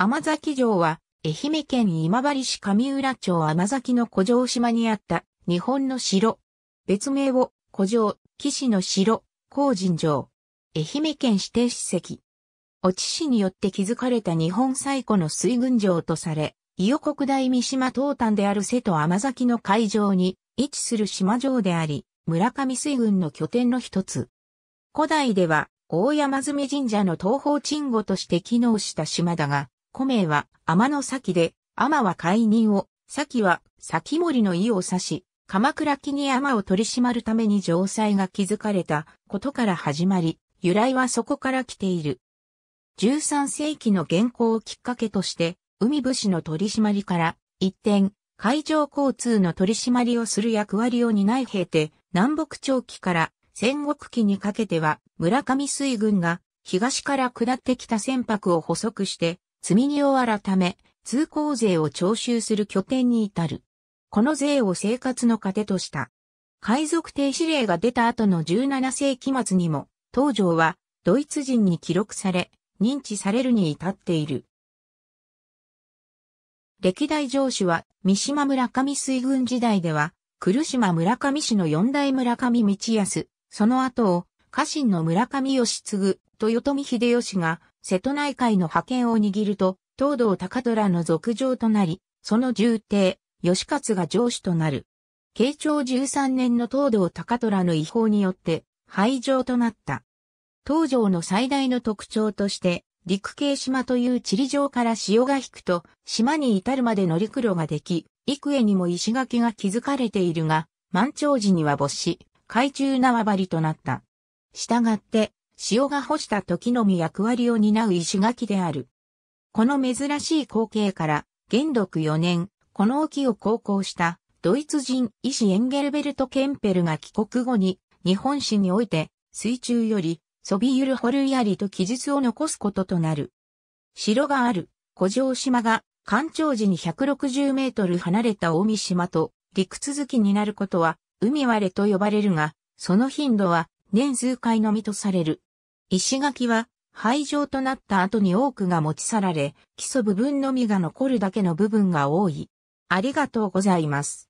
天崎城は、愛媛県今治市上浦町天崎の古城島にあった日本の城。別名を古城、騎士の城、高人城。愛媛県指定史跡。越知市によって築かれた日本最古の水軍城とされ、伊予国大三島東端である瀬戸天崎の海上に位置する島城であり、村上水軍の拠点の一つ。古代では、大山爪神社の東方鎮護として機能した島だが、古名は天の先で、天は海人を、先は先森の意を指し、鎌倉木に天を取り締まるために城塞が築かれたことから始まり、由来はそこから来ている。13世紀の現行をきっかけとして、海武士の取り締まりから、一転、海上交通の取り締まりをする役割を担い経て、南北朝期から戦国期にかけては、村上水軍が東から下ってきた船舶を捕捉して、積み荷を改め、通行税を徴収する拠点に至る。この税を生活の糧とした。海賊停止令が出た後の17世紀末にも、東条はドイツ人に記録され、認知されるに至っている。歴代城主は、三島村上水軍時代では、来島村上氏の四代村上道康、その後を、家臣の村上義継、豊臣秀吉が、瀬戸内海の覇権を握ると、東道高虎の族上となり、その重帝、義勝が上司となる。慶長13年の東道高虎の違法によって、廃城となった。東城の最大の特徴として、陸系島という地理上から潮が引くと、島に至るまで乗り黒ができ、幾重にも石垣が築かれているが、満潮時には没し、海中縄張りとなった。したがって、潮が干した時のみ役割を担う石垣である。この珍しい光景から、元禄4年、この沖を航行したドイツ人医師エンゲルベルト・ケンペルが帰国後に、日本史において、水中より、そびゆるホルヤリと記述を残すこととなる。城がある、古城島が、干潮時に160メートル離れた大見島と、陸続きになることは、海割れと呼ばれるが、その頻度は、年数回のみとされる。石垣は廃城となった後に多くが持ち去られ、基礎部分のみが残るだけの部分が多い。ありがとうございます。